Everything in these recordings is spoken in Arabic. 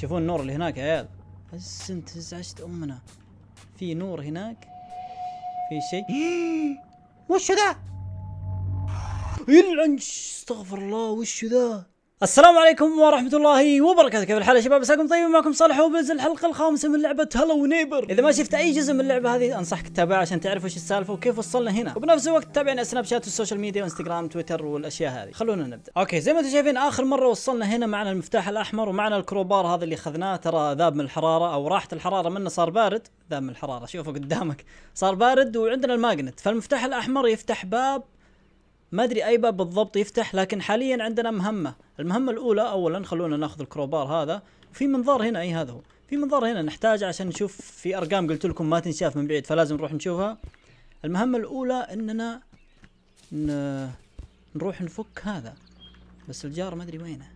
تشوفون النور اللي هناك يا عيال بس انت ازعجت امنا في نور هناك في شيء وش ذا يلعن استغفر الله وش ذا السلام عليكم ورحمة الله وبركاته كيف الحال يا شباب مساكم طيب معكم صالح وبنزل الحلقة الخامسة من لعبة هلو نيبر إذا ما شفت أي جزء من اللعبة هذه أنصحك تتابعها عشان تعرف وش السالفة وكيف وصلنا هنا وبنفس الوقت تابعنا على سناب شات والسوشيال ميديا وانستغرام تويتر والأشياء هذه خلونا نبدأ أوكي زي ما أنتم شايفين آخر مرة وصلنا هنا معنا المفتاح الأحمر ومعنا الكروبار هذا اللي أخذناه ترى ذاب من الحرارة أو راحت الحرارة منه صار بارد ذاب من الحرارة شوفه قدامك صار بارد وعندنا الماجنت فالمفتاح الأحمر يفتح باب ما ادري اي باب بالضبط يفتح لكن حاليا عندنا مهمه المهمه الاولى اولا خلونا ناخذ الكروبار هذا في منظار هنا اي هذا هو في منظار هنا نحتاج عشان نشوف في ارقام قلت لكم ما تنشاف من بعيد فلازم نروح نشوفها المهمه الاولى اننا ن... نروح نفك هذا بس الجار ما ادري وينه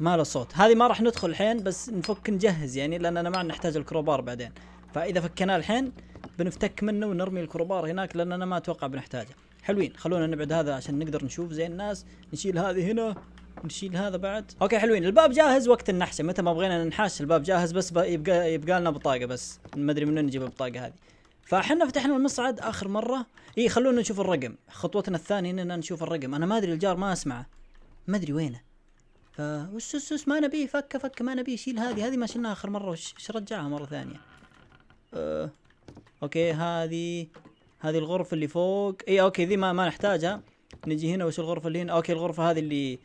ما له صوت هذه ما راح ندخل الحين بس نفك نجهز يعني لاننا ما نحتاج الكروبار بعدين فاذا فكناه الحين بنفتك منه ونرمي الكروبار هناك لاننا ما اتوقع بنحتاجه حلوين خلونا نبعد هذا عشان نقدر نشوف زي الناس نشيل هذه هنا نشيل هذا بعد اوكي حلوين الباب جاهز وقت النحشه متى ما بغينا ننحاش الباب جاهز بس يبقى يبقى لنا بطاقه بس ما ادري منين نجيب البطاقه هذه فاحنا فتحنا المصعد اخر مره اي خلونا نشوف الرقم خطوتنا الثانيه اننا نشوف الرقم انا ما ادري الجار ما اسمعه ما ادري وينه ف وش وش ما نبيه فكه فكه ما نبيه شيل هذه هذه ما شلناها اخر مره وش رجعها مره ثانيه أه. اوكي هذه هذه الغرفه اللي فوق اي اوكي ذي ما ما نحتاجها نجي هنا وش الغرفه اللي هنا اوكي الغرفه هذه اللي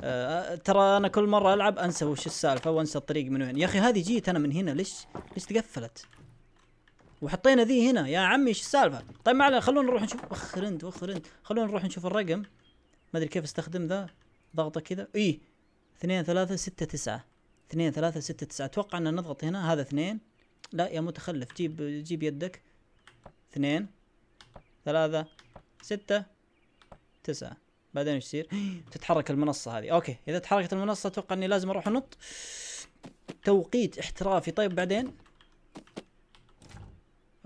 آه ترى انا كل مره العب انسى وش السالفه وانسى الطريق من وين يا اخي هذه جيت انا من هنا ليش ليش تقفلت وحطينا ذي هنا يا عمي ايش السالفه طيب ما علينا خلونا نروح نشوف وخر انت وخر انت خلونا نروح نشوف الرقم ما ادري كيف استخدم ذا ضغطه كذا اي اثنين ثلاثة ستة تسعة اثنين ثلاثة ستة تسعة اتوقع ان نضغط هنا هذا اثنين لا يا متخلف جيب جيب يدك اثنين ثلاثة ستة تسعة بعدين ايش يصير؟ تتحرك المنصة هذه اوكي اذا تحركت المنصة اتوقع اني لازم اروح انط توقيت احترافي طيب بعدين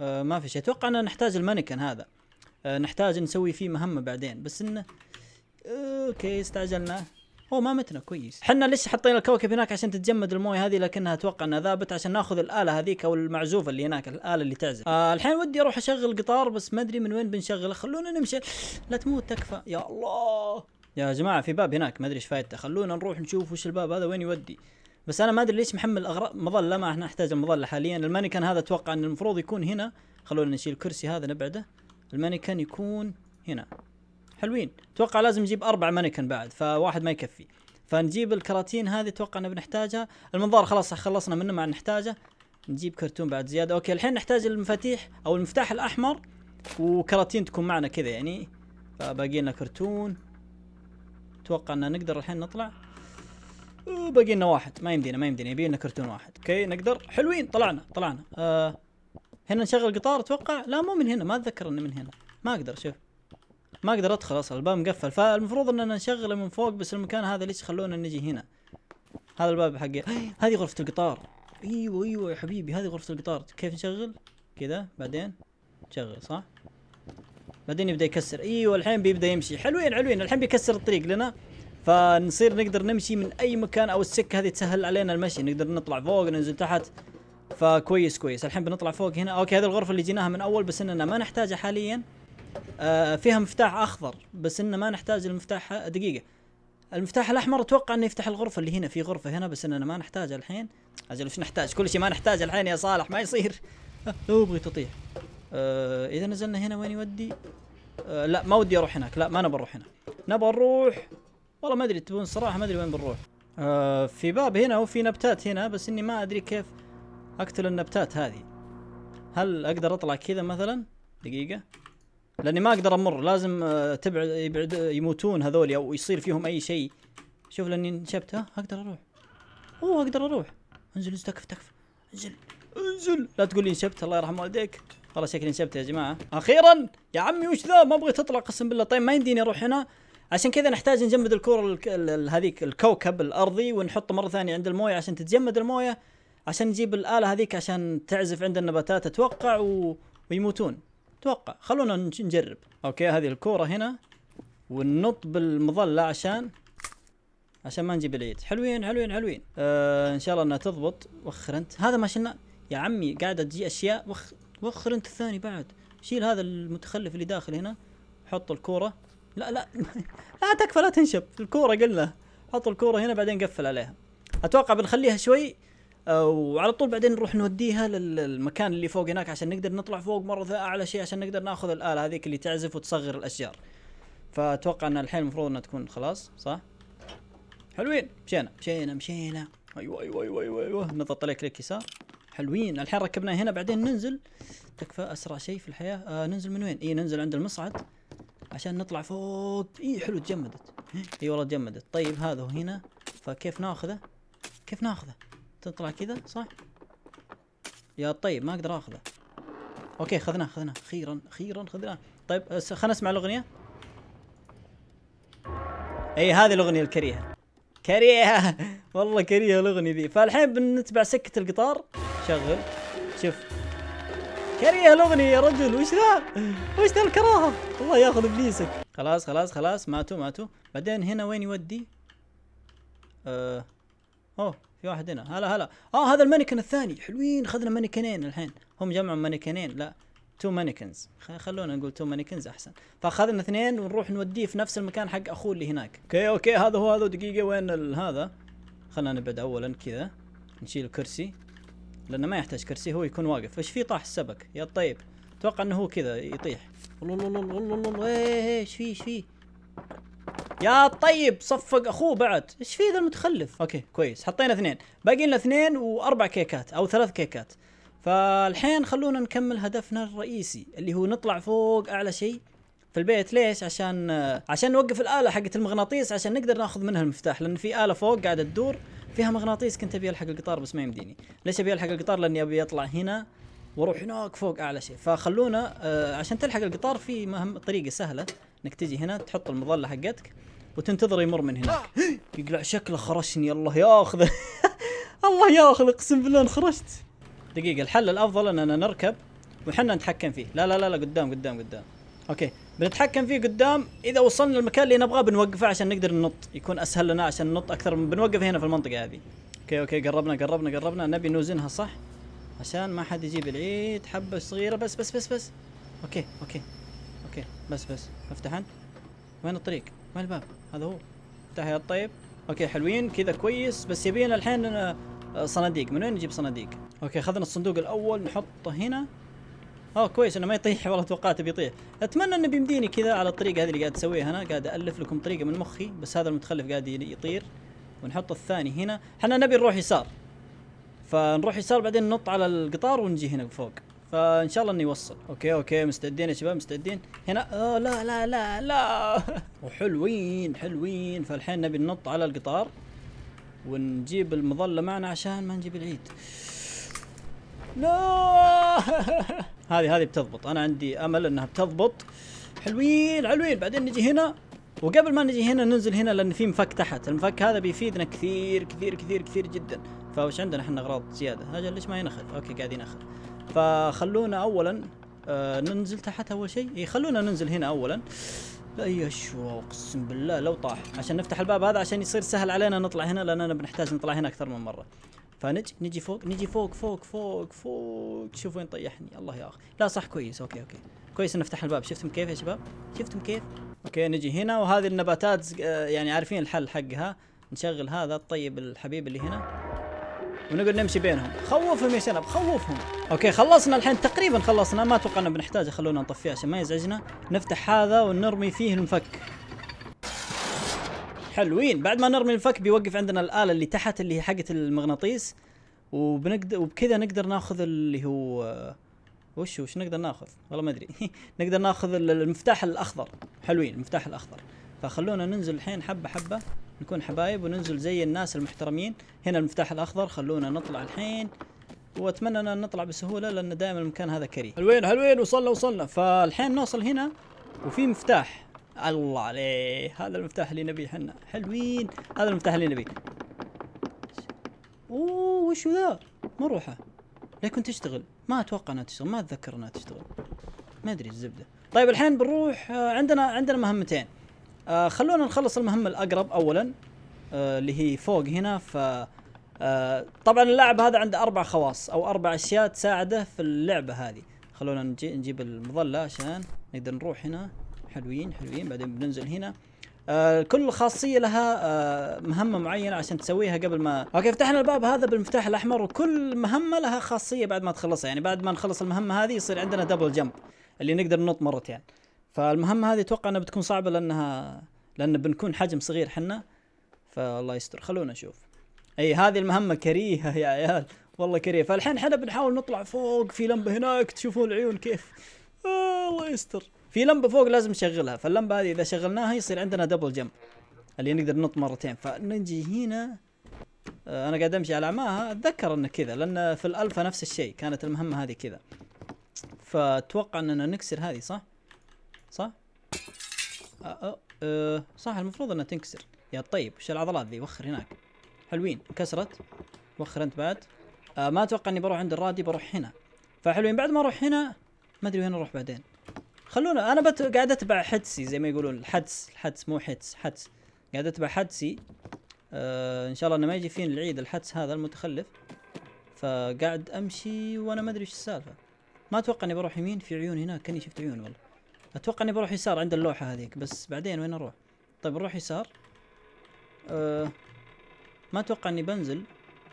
آه ما في شيء اتوقع ان نحتاج المانيكن هذا آه نحتاج نسوي فيه مهمة بعدين بس انه آه، اوكي استعجلنا هو ما متنا كويس احنا لسه حطينا الكوكب هناك عشان تتجمد المويه هذه لكنها اتوقع انها ذابت عشان ناخذ الاله هذيك او المعزوفه اللي هناك الاله اللي تعزف آه الحين ودي اروح اشغل قطار بس ما ادري من وين بنشغله خلونا نمشي لا تموت تكفى يا الله يا جماعه في باب هناك ما ادري ايش فايدته خلونا نروح نشوف وش الباب هذا وين يودي بس انا ما ادري ليش محمل اغراض مظله ما احنا نحتاج المظله حاليا المانيكان هذا اتوقع ان المفروض يكون هنا خلونا نشيل الكرسي هذا نبعده المانيكان يكون هنا حلوين اتوقع لازم نجيب اربع مانيكن بعد فواحد ما يكفي فنجيب الكراتين هذه اتوقع ان بنحتاجها المنظار خلاص خلصنا منه ما نحتاجه نجيب كرتون بعد زياده اوكي الحين نحتاج المفاتيح او المفتاح الاحمر وكراتين تكون معنا كذا يعني فباقي لنا كرتون اتوقع ان نقدر الحين نطلع باقي لنا واحد ما يمدينا ما يمدينا يبي لنا كرتون واحد اوكي نقدر حلوين طلعنا طلعنا آه هنا نشغل قطار اتوقع لا مو من هنا ما اتذكر انه من هنا ما اقدر شوف ما اقدر ادخل اصلا الباب مقفل فالمفروض اننا نشغله من فوق بس المكان هذا ليش خلونا نجي هنا هذا الباب حقي هذه غرفه القطار ايوه ايوه يا حبيبي هذه غرفه القطار كيف نشغل كذا بعدين نشغل صح بعدين يبدا يكسر ايوه الحين بيبدا يمشي حلوين حلوين الحين بيكسر الطريق لنا فنصير نقدر نمشي من اي مكان او السكه هذه تسهل علينا المشي نقدر نطلع فوق ننزل تحت فكويس كويس الحين بنطلع فوق هنا اوكي هذه الغرفه اللي جيناها من اول بس اننا ما نحتاجها حاليا آه، فيها مفتاح اخضر بس انه ما نحتاج المفتاح دقيقه المفتاح الاحمر اتوقع انه يفتح الغرفه اللي هنا في غرفه هنا بس اننا ما نحتاجها الحين اجل وش نحتاج كل شيء ما نحتاج الحين يا صالح ما يصير لو ابغي تطيح أه اذا نزلنا هنا وين يودي أه لا ما ودي اروح هناك لا ما نبغى نروح هنا نبغى نروح والله ما ادري تبون صراحه ما ادري وين بنروح أه في باب هنا وفي نبتات هنا بس اني ما ادري كيف اقتل النبتات هذه هل اقدر اطلع كذا مثلا دقيقه لاني ما اقدر امر لازم آه، تبعد يبعد آه، يموتون هذول او يصير فيهم اي شيء شوف لاني انشبت ها اقدر اروح اوه اقدر اروح انزل انزل تكف تكف انزل انزل لا تقول لي انشبت الله يرحم والديك والله شكلي انشبت يا جماعه اخيرا يا عمي وش ذا ما ابغى تطلع قسم بالله طيب ما يمديني اروح هنا عشان كذا نحتاج نجمد الكوره هذيك الكوكب الارضي ونحطه مره ثانيه عند المويه عشان تتجمد المويه عشان نجيب الاله هذيك عشان تعزف عند النباتات اتوقع و... ويموتون اتوقع خلونا نجرب اوكي هذه الكوره هنا وننط بالمظله عشان عشان ما نجيب العيد حلوين حلوين حلوين آه ان شاء الله انها تضبط وخر انت هذا ما شلنا يا عمي قاعده تجي اشياء وخ وخر انت الثاني بعد شيل هذا المتخلف اللي داخل هنا حط الكوره لا لا لا تكفى لا تنشب الكوره قلنا حط الكوره هنا بعدين قفل عليها اتوقع بنخليها شوي وعلى طول بعدين نروح نوديها للمكان اللي فوق هناك عشان نقدر نطلع فوق مره اعلى شيء عشان نقدر ناخذ الاله هذيك اللي تعزف وتصغر الاشجار فاتوقع ان الحين المفروض انها تكون خلاص صح حلوين مشينا مشينا مشينا ايوه ايوه ايوه ايوه, أيوة. نضغط عليك كليك يسار حلوين الحين ركبنا هنا بعدين ننزل تكفى اسرع شيء في الحياه آه ننزل من وين اي ننزل عند المصعد عشان نطلع فوق اي حلو تجمدت اي والله تجمدت طيب هذا هنا فكيف ناخذه كيف ناخذه تطلع كذا صح يا طيب ما اقدر اخذه اوكي خذناه خذناه اخيرا اخيرا خذناه طيب خلنا نسمع الاغنيه اي هذه الاغنيه الكريهه كريهه والله كريهه الاغنيه ذي فالحين بنتبع سكه القطار شغل شوف كريهه الاغنيه يا رجل وش ذا؟ وش ذا الكراهه؟ الله ياخذ ابليسك خلاص خلاص خلاص ماتوا ماتوا بعدين هنا وين يودي؟ آه. اوه في واحد هنا هلا هلا اه هذا المانيكن الثاني حلوين اخذنا مانيكنين الحين هم جمعوا مانيكنين لا تو مانيكنز خلونا نقول تو مانيكنز احسن فاخذنا اثنين ونروح نوديه في نفس المكان حق اخوه اللي هناك اوكي اوكي هذا هو هذا دقيقه وين هذا خلنا نبعد اولا كذا نشيل الكرسي لانه ما يحتاج كرسي هو يكون واقف ايش في طاح السبك يا طيب اتوقع انه هو كذا يطيح والله والله والله ايش في ايش في يا طيب صفق اخوه بعد ايش في ذا المتخلف اوكي كويس حطينا اثنين باقي لنا اثنين واربع كيكات او ثلاث كيكات فالحين خلونا نكمل هدفنا الرئيسي اللي هو نطلع فوق اعلى شيء في البيت ليش عشان عشان نوقف الاله حقت المغناطيس عشان نقدر ناخذ منها المفتاح لان في اله فوق قاعده تدور فيها مغناطيس كنت ابي الحق القطار بس ما يمديني ليش ابي الحق القطار لاني ابي اطلع هنا واروح هناك فوق اعلى شيء فخلونا آه، عشان تلحق القطار في مهم طريقه سهله انك تجي هنا تحط المظله حقتك وتنتظر يمر من هناك يقلع شكله خرشني الله ياخذه الله ياخذ اقسم بالله انخرشت دقيقة الحل الافضل اننا نركب وحنا نتحكم فيه لا لا لا لا قدام قدام قدام اوكي بنتحكم فيه قدام اذا وصلنا المكان اللي نبغاه بنوقفه عشان نقدر ننط يكون اسهل لنا عشان ننط اكثر من بنوقف هنا في المنطقة هذه اوكي اوكي قربنا قربنا قربنا نبي نوزنها صح عشان ما حد يجيب العيد حبة صغيرة بس بس بس بس اوكي اوكي اوكي بس بس افتحن وين الطريق؟ وين الباب؟ هذا هو تحيا الطيب اوكي حلوين كذا كويس بس يبينا الحين آه، آه، صناديق من وين نجيب صناديق اوكي اخذنا الصندوق الاول نحطه هنا اه كويس انه ما يطيح والله توقعت بيطيح اتمنى انه بيمديني كذا على الطريقه هذه اللي قاعد اسويها انا قاعد الف لكم طريقه من مخي بس هذا المتخلف قاعد يطير ونحط الثاني هنا احنا نبي نروح يسار فنروح يسار بعدين ننط على القطار ونجي هنا فوق فان شاء الله اني اوصل اوكي اوكي مستعدين يا شباب مستعدين هنا اوه لا لا لا لا وحلوين حلوين فالحين نبي ننط على القطار ونجيب المظلة معنا عشان ما نجيب العيد لا هذه هذه بتضبط انا عندي امل انها بتضبط حلوين حلوين بعدين نجي هنا وقبل ما نجي هنا ننزل هنا لان في مفك تحت المفك هذا بيفيدنا كثير كثير كثير كثير جدا فوش عندنا احنا اغراض زياده اجل ليش ما ينخل اوكي قاعد ينخل فخلونا اولا آه، ننزل تحت اول شيء اي خلونا ننزل هنا اولا اي شو اقسم بالله لو طاح عشان نفتح الباب هذا عشان يصير سهل علينا نطلع هنا لاننا بنحتاج نطلع هنا اكثر من مره فنجي نجي فوق نجي فوق فوق فوق فوق شوف وين طيحني الله يا اخي لا صح كويس اوكي اوكي كويس نفتح الباب شفتم كيف يا شباب شفتم كيف اوكي نجي هنا وهذه النباتات آه، يعني عارفين الحل حقها نشغل هذا الطيب الحبيب اللي هنا ونقعد نمشي بينهم خوفهم يا شنب خوفهم اوكي خلصنا الحين تقريبا خلصنا ما اتوقع انه بنحتاجه خلونا نطفيه عشان ما يزعجنا نفتح هذا ونرمي فيه المفك حلوين بعد ما نرمي الفك بيوقف عندنا الاله اللي تحت اللي هي حقه المغناطيس وبنقدر وبكذا نقدر ناخذ اللي هو وش وش نقدر ناخذ والله ما ادري نقدر ناخذ المفتاح الاخضر حلوين المفتاح الاخضر فخلونا ننزل الحين حبه حبه نكون حبايب وننزل زي الناس المحترمين هنا المفتاح الاخضر خلونا نطلع الحين واتمنى ان نطلع بسهوله لان دائما المكان هذا كريم حلوين حلوين وصلنا وصلنا فالحين نوصل هنا وفي مفتاح الله عليه هذا المفتاح اللي نبيه احنا حلوين هذا المفتاح اللي نبيه اوه وش ذا مروحه لكن تشتغل ما اتوقع انها تشتغل ما اتذكر انها تشتغل ما ادري الزبده طيب الحين بنروح آه، عندنا عندنا مهمتين آه خلونا نخلص المهمة الأقرب أولا آه اللي هي فوق هنا ف آه طبعا اللاعب هذا عنده أربع خواص أو أربع أشياء تساعده في اللعبة هذه خلونا نجي نجيب المظلة عشان نقدر نروح هنا حلوين حلوين بعدين بننزل هنا آه كل خاصية لها آه مهمة معينة عشان تسويها قبل ما اوكي فتحنا الباب هذا بالمفتاح الاحمر وكل مهمة لها خاصية بعد ما تخلصها يعني بعد ما نخلص المهمة هذه يصير عندنا دبل جمب اللي نقدر ننط مرتين يعني. فالمهمه هذه اتوقع انها بتكون صعبه لانها لان بنكون حجم صغير حنا فالله يستر خلونا نشوف اي هذه المهمه كريهه يا عيال والله كريهه فالحين حنا بنحاول نطلع فوق في لمبه هناك تشوفون العيون كيف آه الله يستر في لمبه فوق لازم نشغلها فاللمبه هذه اذا شغلناها يصير عندنا دبل جمب اللي نقدر ننط مرتين فنجي هنا آه انا قاعد امشي على اعماها اتذكر انه كذا لان في الالفا نفس الشيء كانت المهمه هذه كذا فاتوقع اننا نكسر هذه صح صح؟ أه،, أه أه صح المفروض انها تنكسر يا طيب وش العضلات ذي وخر هناك حلوين انكسرت وخر انت بعد أه ما اتوقع اني بروح عند الرادي بروح هنا فحلوين بعد ما اروح هنا ما ادري وين اروح بعدين خلونا انا بت... قاعد اتبع حدسي زي ما يقولون الحدس الحدس مو حدس حدس قاعد اتبع حدسي آه ان شاء الله انه ما يجي فين العيد الحدس هذا المتخلف فقاعد امشي وانا ما ادري ايش السالفه ما اتوقع اني بروح يمين في عيون هناك كاني شفت عيون والله اتوقع اني بروح يسار عند اللوحه هذيك بس بعدين وين اروح طيب نروح يسار أه ما اتوقع اني بنزل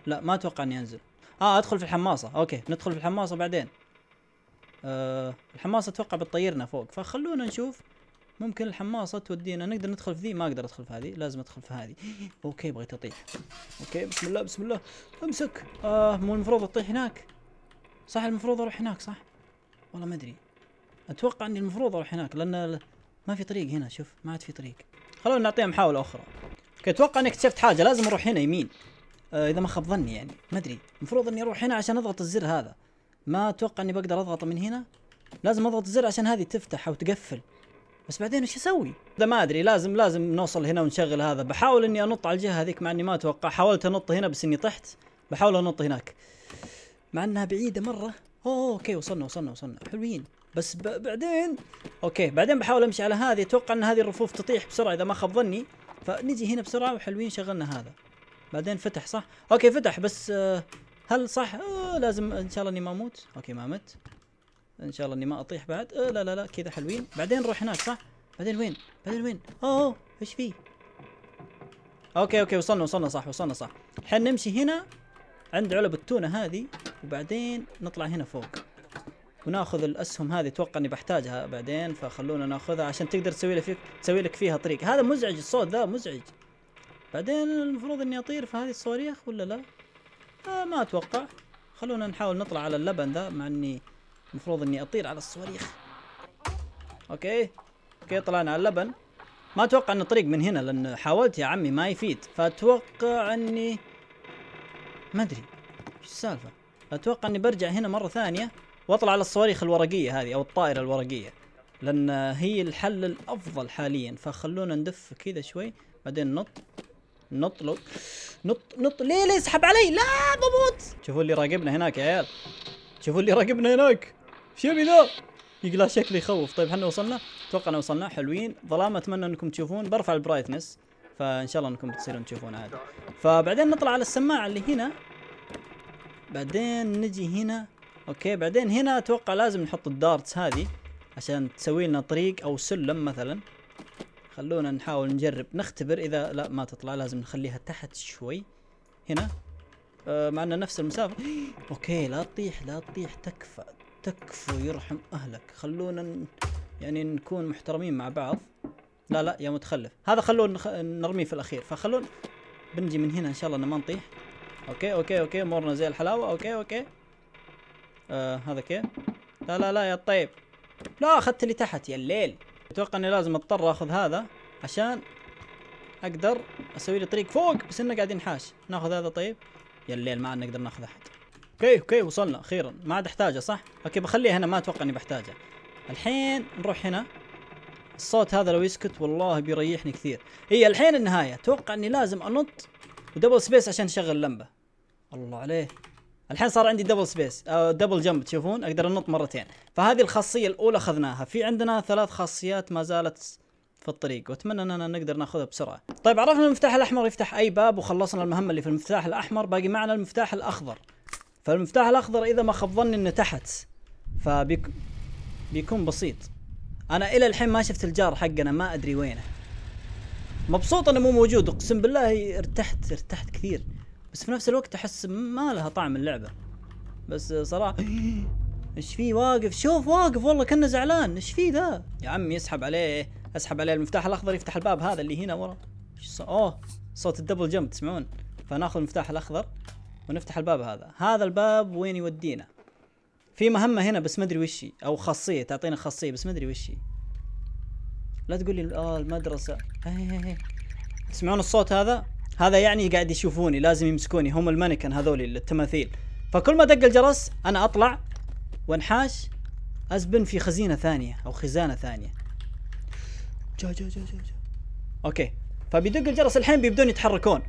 لا ما اتوقع اني انزل اه ادخل في الحماصه اوكي ندخل في الحماصه بعدين أه الحماصه اتوقع بتطيرنا فوق فخلونا نشوف ممكن الحماصه تودينا نقدر ندخل في ذي ما اقدر ادخل في هذه لازم ادخل في هذه اوكي بغيت اطيح اوكي بسم الله بسم الله امسك اه مو المفروض اطيح هناك صح المفروض اروح هناك صح والله ما ادري اتوقع اني المفروض اروح هناك لان ما في طريق هنا شوف ما عاد في طريق خلونا نعطيها محاوله اخرى اوكي اتوقع اني اكتشفت حاجه لازم اروح هنا يمين آه اذا ما خاب ظني يعني ما ادري المفروض اني اروح هنا عشان اضغط الزر هذا ما اتوقع اني بقدر اضغطه من هنا لازم اضغط الزر عشان هذه تفتح او تقفل بس بعدين ايش اسوي؟ ده ما ادري لازم لازم نوصل هنا ونشغل هذا بحاول اني انط على الجهه هذيك مع اني ما اتوقع حاولت انط هنا بس اني طحت بحاول انط هناك مع انها بعيده مره اوه اوكي وصلنا وصلنا وصلنا حلوين بس بعدين اوكي بعدين بحاول امشي على هذه اتوقع ان هذه الرفوف تطيح بسرعه اذا ما خاب ظني فنجي هنا بسرعه وحلوين شغلنا هذا بعدين فتح صح اوكي فتح بس آه هل صح آه لازم ان شاء الله اني ما اموت اوكي ما مت ان شاء الله اني ما اطيح بعد آه لا لا لا كذا حلوين بعدين نروح هناك صح بعدين وين بعدين وين اوه ايش فيه اوكي اوكي وصلنا وصلنا صح وصلنا صح الحين نمشي هنا عند علب التونه هذه وبعدين نطلع هنا فوق وناخذ الاسهم هذه اتوقع اني بحتاجها بعدين فخلونا ناخذها عشان تقدر تسوي لك فيك تسوي لك فيها طريق هذا مزعج الصوت ذا مزعج بعدين المفروض اني اطير في هذه الصواريخ ولا لا آه ما اتوقع خلونا نحاول نطلع على اللبن ذا مع اني المفروض اني اطير على الصواريخ اوكي اوكي طلعنا على اللبن ما اتوقع ان الطريق من هنا لان حاولت يا عمي ما يفيد فاتوقع اني ما ادري ايش السالفه اتوقع اني برجع هنا مره ثانيه واطلع على الصواريخ الورقيه هذه او الطائره الورقيه لان هي الحل الافضل حاليا فخلونا ندف كذا شوي بعدين نط نط لو نط نط ليه ليه اسحب علي لا بموت شوفوا اللي راقبنا هناك يا عيال شوفوا اللي راقبنا هناك ايش يبي ذا يقلع شكلي يخوف طيب احنا وصلنا اتوقع ان وصلنا حلوين ظلام اتمنى انكم تشوفون برفع البرايتنس فان شاء الله انكم بتصيرون تشوفون عادي فبعدين نطلع على السماعه اللي هنا بعدين نجي هنا اوكي بعدين هنا اتوقع لازم نحط الدارتس هذه عشان تسوي لنا طريق او سلم مثلا خلونا نحاول نجرب نختبر اذا لا ما تطلع لازم نخليها تحت شوي هنا آه مع انه نفس المسافة اوكي لا تطيح لا تطيح تكفى تكفى يرحم اهلك خلونا يعني نكون محترمين مع بعض لا لا يا متخلف هذا خلونا نخ... نرميه في الاخير فخلونا بنجي من هنا ان شاء الله انه ما نطيح اوكي اوكي اوكي امورنا زي الحلاوة اوكي اوكي آه هذا كيف لا لا لا يا طيب لا اخذت اللي تحت يا الليل اتوقع اني لازم اضطر اخذ هذا عشان اقدر اسوي لي طريق فوق بس انه قاعد ينحاش ناخذ هذا طيب يا الليل ما عاد نقدر ناخذ احد اوكي اوكي وصلنا اخيرا ما عاد احتاجه صح اوكي بخليه هنا ما اتوقع اني بحتاجه الحين نروح هنا الصوت هذا لو يسكت والله بيريحني كثير هي الحين النهايه اتوقع اني لازم انط ودبل سبيس عشان اشغل لمبه الله عليه الحين صار عندي دبل سبيس او دبل جمب تشوفون اقدر انط مرتين فهذه الخاصيه الاولى اخذناها في عندنا ثلاث خاصيات ما زالت في الطريق واتمنى اننا نقدر ناخذها بسرعه طيب عرفنا المفتاح الاحمر يفتح اي باب وخلصنا المهمه اللي في المفتاح الاحمر باقي معنا المفتاح الاخضر فالمفتاح الاخضر اذا ما خاب ظني انه تحت فبيكون فبيك... بسيط انا الى الحين ما شفت الجار حقنا ما ادري وينه مبسوط انه مو موجود اقسم بالله ارتحت ارتحت كثير بس في نفس الوقت احس ما لها طعم اللعبه بس صراحه ايش فيه واقف شوف واقف والله كانه زعلان ايش فيه ذا يا عمي اسحب عليه اسحب عليه المفتاح الاخضر يفتح الباب هذا اللي هنا ورا اوه صوت الدبل جمب تسمعون فناخذ المفتاح الاخضر ونفتح الباب هذا هذا الباب وين يودينا في مهمه هنا بس ما ادري وش او خاصيه تعطينا خاصيه بس ما ادري وش لا تقول لي اه المدرسه هي هي هي. تسمعون الصوت هذا هذا يعني قاعد يشوفوني لازم يمسكوني هم المانيكن هذول التماثيل فكل ما دق الجرس انا اطلع وانحاش ازبن في خزينه ثانيه او خزانه ثانيه جا جا جا جا, جا. اوكي فبيدق الجرس الحين بيبدون يتحركون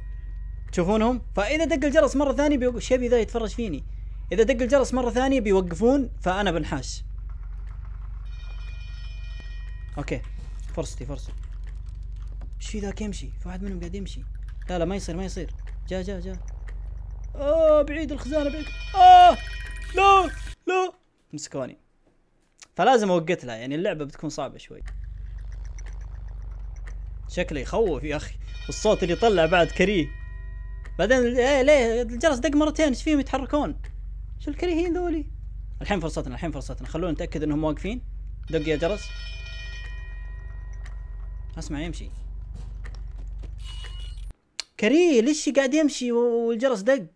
تشوفونهم فاذا دق الجرس مره ثانيه بيقول شبي ذا يتفرج فيني اذا دق الجرس مره ثانيه بيوقفون فانا بنحاش اوكي فرصتي فرصه ايش في ذاك يمشي في واحد منهم قاعد يمشي لا لا ما يصير ما يصير جا جا جا اه بعيد الخزانه بعيد اه لا لا مسكوني فلازم اوقت لها يعني اللعبه بتكون صعبه شوي شكله يخوف يا اخي والصوت اللي طلع بعد كريه بعدين ايه ليه الجرس دق مرتين ايش فيهم يتحركون شو الكريهين ذولي الحين فرصتنا الحين فرصتنا خلونا نتاكد انهم واقفين دق يا جرس اسمع يمشي كريه ليش قاعد يمشي والجرس دق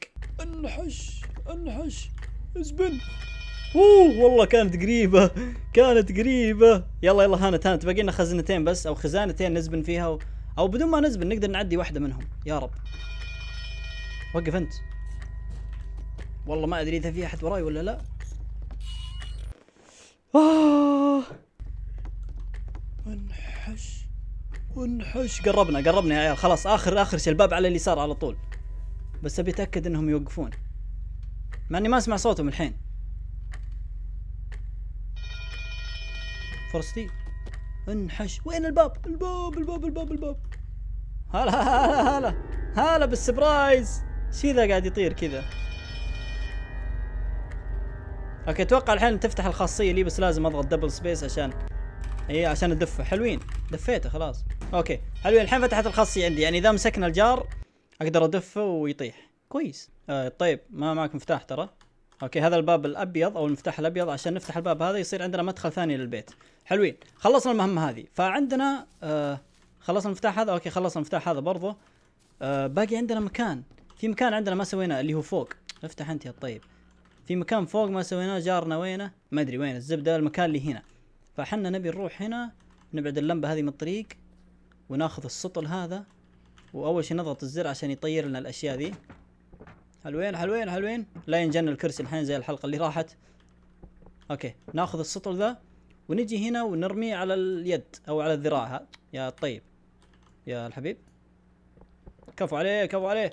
انحش انحش ازبل اوه والله كانت قريبة كانت قريبة يلا يلا هانت هانت باقي لنا خزنتين بس او خزانتين نزبن فيها و... او بدون ما نزبن نقدر نعدي واحدة منهم يا رب وقف انت والله ما ادري اذا في احد وراي ولا لا آه. انحش ونحش قربنا قربنا يا عيال خلاص اخر اخر شيء الباب على اليسار على طول بس ابي اتاكد انهم يوقفون مع اني ما اسمع صوتهم الحين فرصتي انحش وين الباب الباب الباب الباب الباب هلا هلا هلا هلا بالسبرايز شي ذا قاعد يطير كذا اوكي اتوقع الحين تفتح الخاصيه لي بس لازم اضغط دبل سبيس عشان اي عشان ادفه حلوين دفيته خلاص اوكي حلوين الحين فتحت الخاصيه عندي يعني اذا مسكنا الجار اقدر ادفه ويطيح كويس آه طيب ما معك مفتاح ترى اوكي هذا الباب الابيض او المفتاح الابيض عشان نفتح الباب هذا يصير عندنا مدخل ثاني للبيت حلوين خلصنا المهمه هذه فعندنا آه خلصنا المفتاح هذا اوكي خلصنا المفتاح هذا برضه آه باقي عندنا مكان في مكان عندنا ما سويناه اللي هو فوق افتح انت يا الطيب في مكان فوق ما سويناه جارنا وينه ما ادري وين الزبده المكان اللي هنا فحنا نبي نروح هنا نبعد اللمبه هذه من الطريق وناخذ السطل هذا واول شي نضغط الزر عشان يطير لنا الاشياء ذي حلوين حلوين حلوين لا ينجن الكرسي الحين زي الحلقه اللي راحت اوكي ناخذ السطل ذا ونجي هنا ونرميه على اليد او على الذراع ها. يا طيب يا الحبيب كفو عليه كفو عليه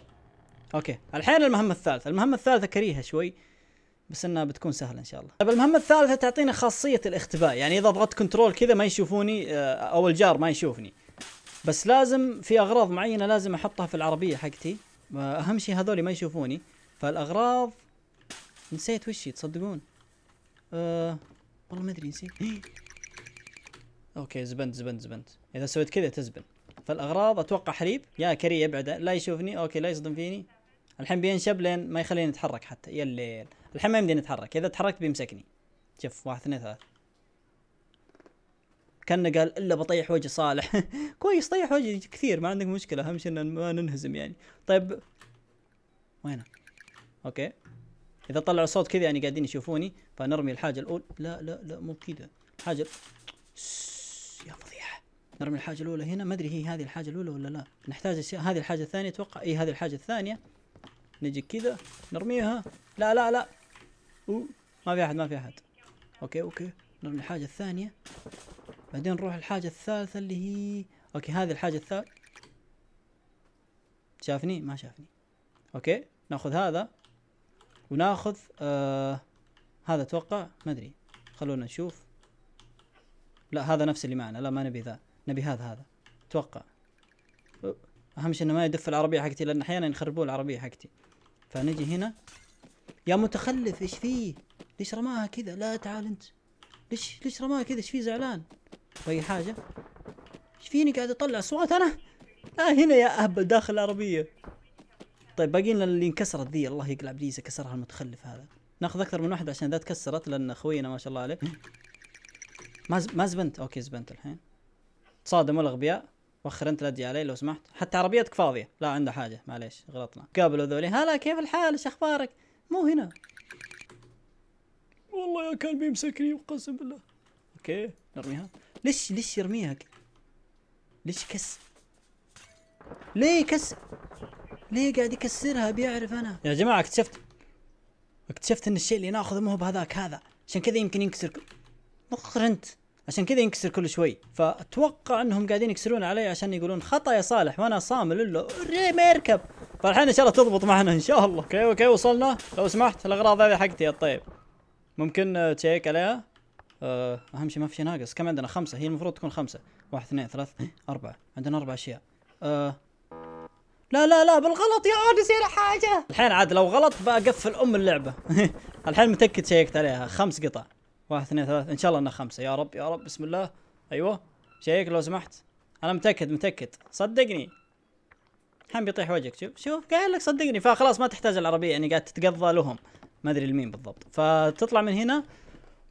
اوكي الحين المهمه الثالثه المهمه الثالثه كريهه شوي بس انها بتكون سهله ان شاء الله طيب المهمه الثالثه تعطينا خاصيه الاختباء يعني اذا ضغطت كنترول كذا ما يشوفوني آه، او الجار ما يشوفني بس لازم في اغراض معينه لازم احطها في العربيه حقتي اهم شيء هذول ما يشوفوني فالاغراض نسيت وش تصدقون أه... والله ما ادري نسيت اوكي زبنت زبنت زبنت اذا سويت كذا تزبن فالاغراض اتوقع حليب يا كري ابعد لا يشوفني اوكي لا يصدم فيني الحين بينشب لين ما يخليني اتحرك حتى يا الليل الحين ما يمديني اتحرك اذا تحركت بيمسكني شوف واحد اثنين ثلاثة كانه قال الا بطيح وجه صالح كويس طيح وجه كثير ما عندك مشكله اهم شيء ان ما ننهزم يعني طيب وينه اوكي اذا طلعوا صوت كذا يعني قاعدين يشوفوني فنرمي الحاجه الاولى لا لا لا مو كذا حاجه يا فضيحه نرمي الحاجه الاولى هنا ما ادري هي هذه الحاجه الاولى ولا لا نحتاج الشيء هذه الحاجه الثانيه اتوقع اي هذه الحاجه الثانيه نجي كذا نرميها لا لا لا أوه. ما في احد ما في احد اوكي اوكي نرمي الحاجه الثانيه بعدين نروح الحاجة الثالثة اللي هي اوكي هذه الحاجة الثالثة شافني ما شافني اوكي ناخذ هذا وناخذ آه هذا اتوقع ما ادري خلونا نشوف لا هذا نفس اللي معنا لا ما نبي ذا نبي هذا هذا اتوقع اهم شيء انه ما يدف العربية حقتي لان احيانا يخربون العربية حقتي فنجي هنا يا متخلف ايش فيه ليش رماها كذا لا تعال انت ليش ليش رماها كذا ايش فيه زعلان باي طيب، حاجة ايش فيني قاعد اطلع اصوات انا؟ اه هنا يا اهبل داخل العربية طيب باقي لنا اللي انكسرت ذي الله يقلع بليزة كسرها المتخلف هذا ناخذ اكثر من واحدة عشان ذا تكسرت لان خوينا ما شاء الله عليه ما ما زبنت اوكي زبنت الحين تصادموا الاغبياء وخر انت الادي علي لو سمحت حتى عربيتك فاضية لا عنده حاجة معليش غلطنا قابلوا ذولي هلا كيف الحال ايش اخبارك؟ مو هنا والله يا كان بيمسكني وقسم بالله اوكي نرميها ليش ليش يرميها كذا ليش كسر ليه كسر ليه قاعد يكسرها بيعرف انا يا جماعه اكتشفت اكتشفت ان الشيء اللي ناخذه مو بهذاك هذا عشان كذا يمكن ينكسر مخر انت عشان كذا ينكسر كل شوي فاتوقع انهم قاعدين يكسرون علي عشان يقولون خطا يا صالح وانا صامل له ما يركب فالحين ان شاء الله تضبط معنا ان شاء الله اوكي اوكي وصلنا لو سمحت الاغراض هذه حقتي يا الطيب ممكن تشيك آه، عليها آه اهم شيء ما في شيء ناقص كم عندنا خمسه هي المفروض تكون خمسه واحد اثنين ثلاث اربعه عندنا اربع اشياء آه لا لا لا بالغلط يا عاد يصير حاجه الحين عاد لو غلط بقفل ام اللعبه الحين متاكد شيكت عليها خمس قطع واحد اثنين ثلاث ان شاء الله انها خمسه يا رب يا رب بسم الله ايوه شيك لو سمحت انا متاكد متاكد صدقني الحين بيطيح وجهك شوف شوف قايل لك صدقني فخلاص ما تحتاج العربيه يعني قاعد تتقضى لهم ما ادري لمين بالضبط فتطلع من هنا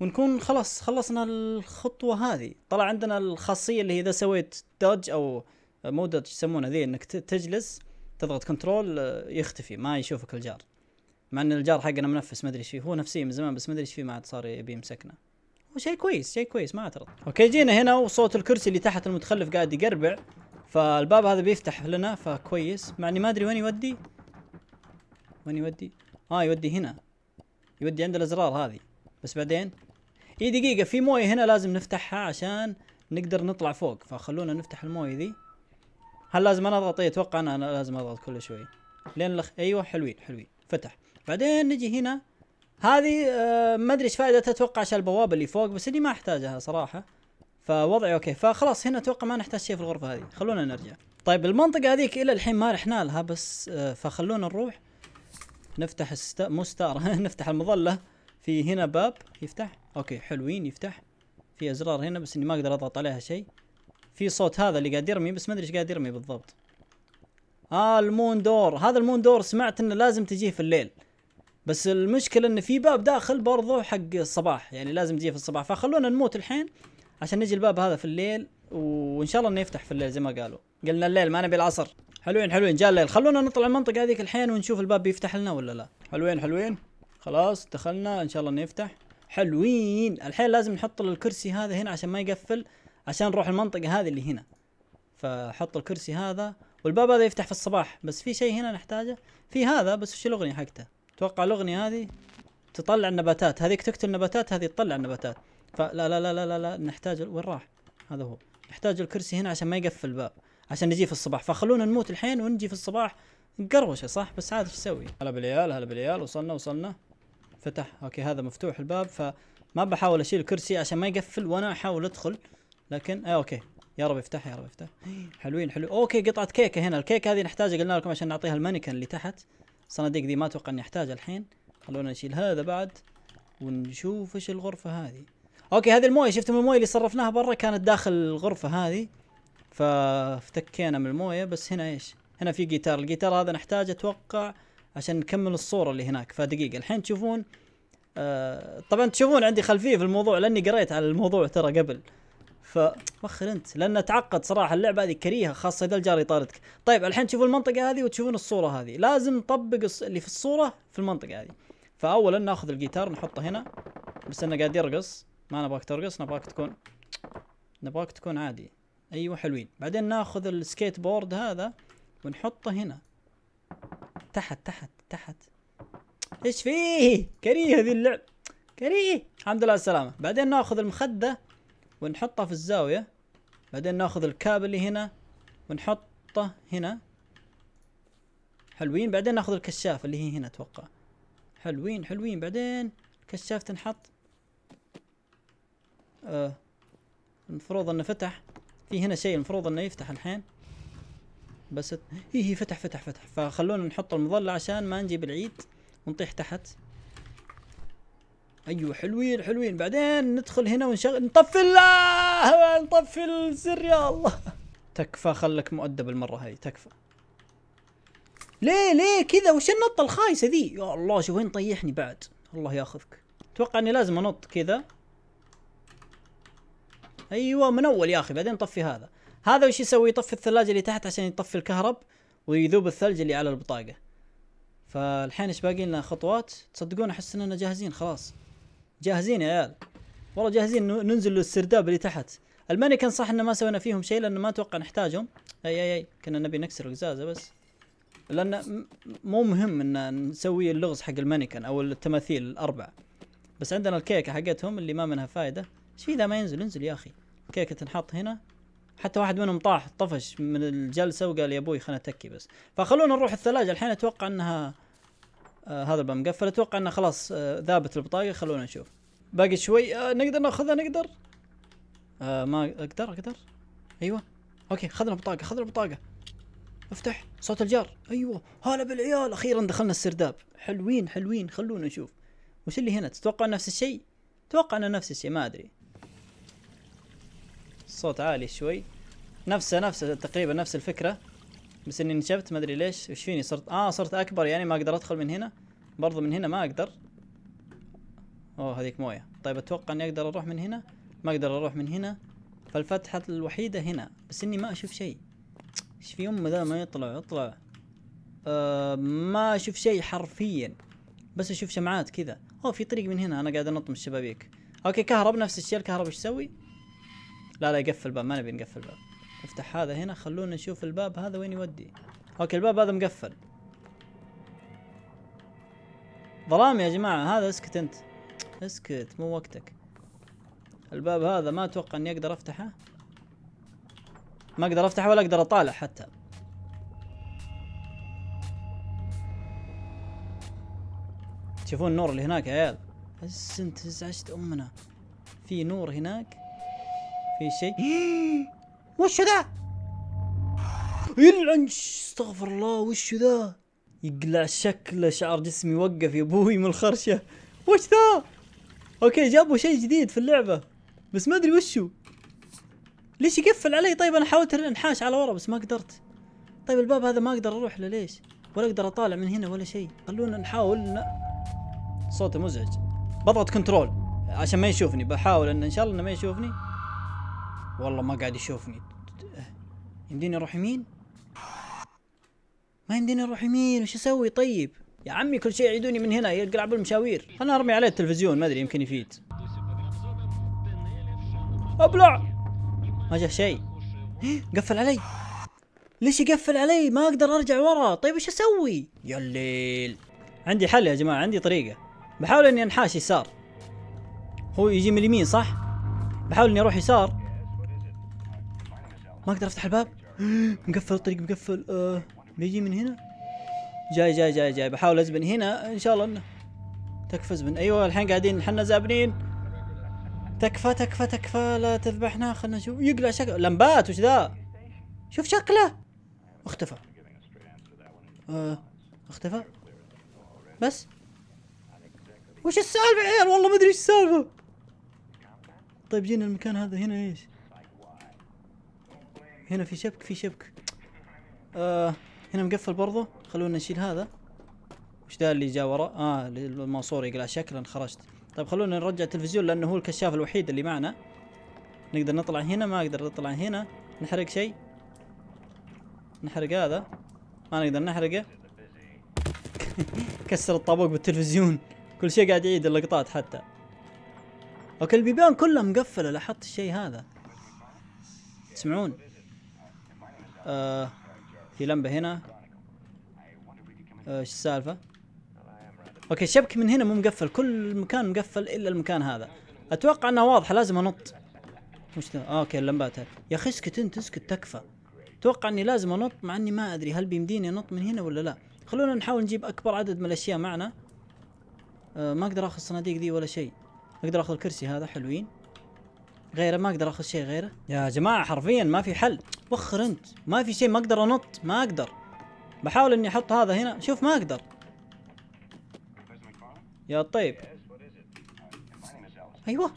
ونكون خلاص خلصنا الخطوه هذه طلع عندنا الخاصيه اللي هي اذا سويت دوج او مو دوج يسمونها ذي انك تجلس تضغط كنترول يختفي ما يشوفك الجار مع ان الجار حقنا منفس ما ادري ايش فيه هو نفسيه من زمان بس ما ادري ايش فيه ما عاد صار يبي يمسكنا وشيء كويس شيء كويس ما اعترض اوكي جينا هنا وصوت الكرسي اللي تحت المتخلف قاعد يقربع فالباب هذا بيفتح لنا فكويس مع اني ما ادري وين يودي وين يودي اه يودي هنا يودي عند الازرار هذه بس بعدين هي دقيقة في موية هنا لازم نفتحها عشان نقدر نطلع فوق فخلونا نفتح الموية ذي هل لازم انا اضغط اي اتوقع انا, لازم اضغط كل شوي لين لخ... ايوه حلوين حلوين فتح بعدين نجي هنا هذه آه ما ادري ايش فائدتها اتوقع عشان البوابه اللي فوق بس اني ما احتاجها صراحه فوضعي اوكي فخلاص هنا اتوقع ما نحتاج شيء في الغرفه هذه خلونا نرجع طيب المنطقه هذيك الى الحين ما رحنا لها بس آه فخلونا نروح نفتح الست... مو ستار نفتح المظله في هنا باب يفتح اوكي حلوين يفتح في ازرار هنا بس اني ما اقدر اضغط عليها شيء في صوت هذا اللي قاعد يرمي بس ما ادري ايش قاعد يرمي بالضبط اه المون دور هذا المون دور سمعت انه لازم تجيه في الليل بس المشكلة انه في باب داخل برضه حق الصباح يعني لازم تجيه في الصباح فخلونا نموت الحين عشان نجي الباب هذا في الليل وان شاء الله انه يفتح في الليل زي ما قالوا قلنا الليل ما نبي العصر حلوين حلوين جاء الليل خلونا نطلع المنطقة هذيك الحين ونشوف الباب بيفتح لنا ولا لا حلوين حلوين خلاص دخلنا ان شاء الله انه يفتح حلوين الحين لازم نحط الكرسي هذا هنا عشان ما يقفل عشان نروح المنطقة هذه اللي هنا فحط الكرسي هذا والباب هذا يفتح في الصباح بس في شيء هنا نحتاجه في هذا بس وش الاغنية حقته اتوقع الاغنية هذه تطلع النباتات هذيك تقتل النباتات هذه تطلع النباتات فلا لا لا لا لا, لا نحتاج وين راح هذا هو نحتاج الكرسي هنا عشان ما يقفل الباب عشان نجي في الصباح فخلونا نموت الحين ونجي في الصباح قروشه صح بس عاد ايش نسوي؟ هلا بالعيال هلا بالعيال وصلنا وصلنا فتح اوكي هذا مفتوح الباب فما بحاول اشيل كرسي عشان ما يقفل وانا احاول ادخل لكن اي آه، اوكي يا رب يفتح يا رب يفتح حلوين حلو اوكي قطعه كيكه هنا الكيكه هذه نحتاجها قلنا لكم عشان نعطيها المانيكن اللي تحت الصناديق ذي ما اتوقع اني احتاجها الحين خلونا نشيل هذا بعد ونشوف ايش الغرفه هذه اوكي هذه المويه شفتم المويه اللي صرفناها برا كانت داخل الغرفه هذه فافتكينا من المويه بس هنا ايش هنا في جيتار الجيتار هذا نحتاجه اتوقع عشان نكمل الصوره اللي هناك فدقيقه الحين تشوفون آه طبعا تشوفون عندي خلفيه في الموضوع لاني قريت على الموضوع ترى قبل فوخر انت لان تعقد صراحه اللعبه هذه كريهه خاصه اذا الجار يطاردك طيب الحين تشوفوا المنطقه هذه وتشوفون الصوره هذه لازم نطبق اللي في الصوره في المنطقه هذه فاولا ناخذ الجيتار نحطه هنا بس انه قاعد يرقص ما نبغاك ترقص نبغاك تكون نبغاك تكون عادي ايوه حلوين بعدين ناخذ السكيت بورد هذا ونحطه هنا تحت تحت تحت ايش فيه كريه ذي اللعب كريه الحمد لله السلامة بعدين ناخذ المخدة ونحطها في الزاوية بعدين ناخذ الكابل اللي هنا ونحطه هنا حلوين بعدين ناخذ الكشاف اللي هي هنا اتوقع حلوين حلوين بعدين الكشاف تنحط آه. المفروض انه فتح في هنا شيء المفروض انه يفتح الحين بس هي هي فتح فتح فتح فخلونا نحط المظلة عشان ما نجيب العيد ونطيح تحت ايوه حلوين حلوين بعدين ندخل هنا ونشغل نطفي الله نطفي السر يا الله تكفى خلك مؤدب المرة هاي تكفى ليه ليه كذا وش النطة الخايسة ذي يا الله شو وين طيحني بعد الله ياخذك اتوقع اني لازم انط كذا ايوه من اول يا اخي بعدين طفي هذا هذا وش يسوي يطفي الثلاجه اللي تحت عشان يطفي الكهرب ويذوب الثلج اللي على البطاقه فالحين ايش باقي لنا خطوات تصدقون احس اننا جاهزين خلاص جاهزين يا عيال والله جاهزين ننزل للسرداب اللي تحت المانيكن صح انه ما سوينا فيهم شيء لانه ما اتوقع نحتاجهم اي اي اي كنا نبي نكسر القزازه بس لان مو مهم ان نسوي اللغز حق المانيكن او التماثيل الاربع بس عندنا الكيكه حقتهم اللي ما منها فايده ايش في ذا ما ينزل انزل يا اخي الكيكه تنحط هنا حتى واحد منهم طاح طفش من الجلسه وقال يا ابوي خلنا اتكي بس فخلونا نروح الثلاجه الحين اتوقع انها آه هذا الباب مقفل اتوقع انه خلاص آه ذابت البطاقه خلونا نشوف باقي شوي آه نقدر ناخذها نقدر آه ما اقدر اقدر ايوه اوكي اخذنا بطاقه اخذنا بطاقه افتح صوت الجار ايوه هلا بالعيال اخيرا دخلنا السرداب حلوين حلوين خلونا نشوف وش اللي هنا تتوقع نفس الشيء اتوقع انه نفس الشيء ما ادري الصوت عالي شوي نفسه نفسه تقريبا نفس الفكرة بس اني نشبت ما ادري ليش وش فيني صرت اه صرت اكبر يعني ما اقدر ادخل من هنا برضو من هنا ما اقدر اوه هذيك موية طيب اتوقع اني اقدر اروح من هنا ما اقدر اروح من هنا فالفتحة الوحيدة هنا بس اني ما اشوف شيء ايش في امه ذا ما يطلع اطلع أه ما اشوف شيء حرفيا بس اشوف شمعات كذا اوه في طريق من هنا انا قاعد انط من الشبابيك اوكي كهرب نفس الشيء الكهرب ايش يسوي لا لا يقفل الباب ما نبي نقفل الباب افتح هذا هنا خلونا نشوف الباب هذا وين يودي اوكي الباب هذا مقفل ظلام يا جماعة هذا اسكت انت اسكت مو وقتك الباب هذا ما اتوقع اني اقدر افتحه ما اقدر افتحه ولا اقدر اطالع حتى تشوفون النور اللي هناك يا عيال بس انت ازعجت امنا في نور هناك في شيء وش ذا يلعن استغفر الله وش ذا يقلع شكله شعر جسمي وقف يا ابوي من الخرشه وش ذا اوكي جابوا شيء جديد في اللعبه بس ما ادري وشو ليش يقفل علي طيب انا حاولت انحاش على ورا بس ما قدرت طيب الباب هذا ما اقدر اروح له ليش ولا اقدر اطالع من هنا ولا شيء خلونا نحاول ن... صوته مزعج بضغط كنترول عشان ما يشوفني بحاول ان ان شاء الله انه ما يشوفني والله ما قاعد يشوفني يمديني اروح يمين ما يمديني اروح يمين وش اسوي طيب يا عمي كل شيء يعيدوني من هنا يقلع المشاوير انا ارمي عليه التلفزيون ما ادري يمكن يفيد ابلع ما جاء شيء قفل علي ليش يقفل علي ما اقدر ارجع ورا طيب ايش اسوي يا الليل عندي حل يا جماعه عندي طريقه بحاول اني انحاش يسار هو يجي من اليمين صح بحاول اني اروح يسار ما اقدر افتح الباب مقفل الطريق مقفل آه بيجي من هنا جاي جاي جاي جاي بحاول ازبن هنا ان شاء الله انه تكفى ازبن ايوه الحين قاعدين حنا زابنين تكفى تكفى تكفى لا تذبحنا خلنا نشوف يقلع شكل لمبات وش ذا شوف شكله اختفى آه اختفى بس وش السالفه يا عيال والله ما ادري ايش السالفه طيب جينا المكان هذا هنا ايش هنا في شبك في شبك آه هنا مقفل برضه خلونا نشيل هذا وش ذا اللي جا وراء اه الماسور يقلع شكلا خرجت طيب خلونا نرجع التلفزيون لانه هو الكشاف الوحيد اللي معنا نقدر نطلع هنا ما اقدر نطلع هنا نحرق شيء نحرق هذا ما نقدر نحرقه كسر الطابوق بالتلفزيون كل شيء قاعد يعيد اللقطات حتى اوكي البيبان كلها مقفله لاحظت الشيء هذا تسمعون آه، في لمبة هنا ايش آه، السالفة اوكي الشبك من هنا مو مقفل كل مكان مقفل الا المكان هذا اتوقع انها واضحة لازم انط مش آه، اوكي اللمبات هاي يا اخي اسكت انت اسكت تكفى اتوقع اني لازم انط مع اني ما ادري هل بيمديني انط من هنا ولا لا خلونا نحاول نجيب اكبر عدد من الاشياء معنا آه ما اقدر اخذ الصناديق ذي ولا شيء اقدر اخذ الكرسي هذا حلوين غيره ما اقدر اخذ شيء غيره يا جماعه حرفيا ما في حل وخر انت ما في شيء ما اقدر انط ما اقدر بحاول اني احط هذا هنا شوف ما اقدر يا طيب ايوه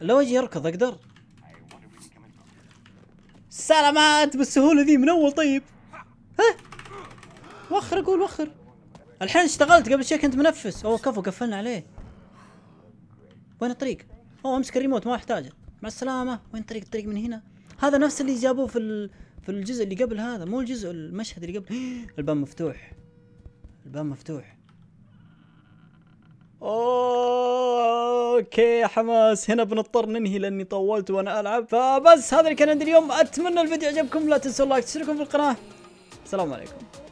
لو اجي اركض اقدر سلامات بالسهولة ذي من اول طيب ها وخر اقول وخر الحين اشتغلت قبل شوي كنت منفس اوه كفو قفلنا عليه وين الطريق؟ اوه امسك الريموت ما احتاجه مع السلامه وين طريق الطريق من هنا هذا نفس اللي جابوه في في الجزء اللي قبل هذا مو الجزء المشهد اللي قبل الباب مفتوح الباب مفتوح اوكي يا حماس هنا بنضطر ننهي لاني طولت وانا العب فبس هذا اللي كان عندي اليوم اتمنى الفيديو عجبكم لا تنسوا اللايك تشتركوا في القناه السلام عليكم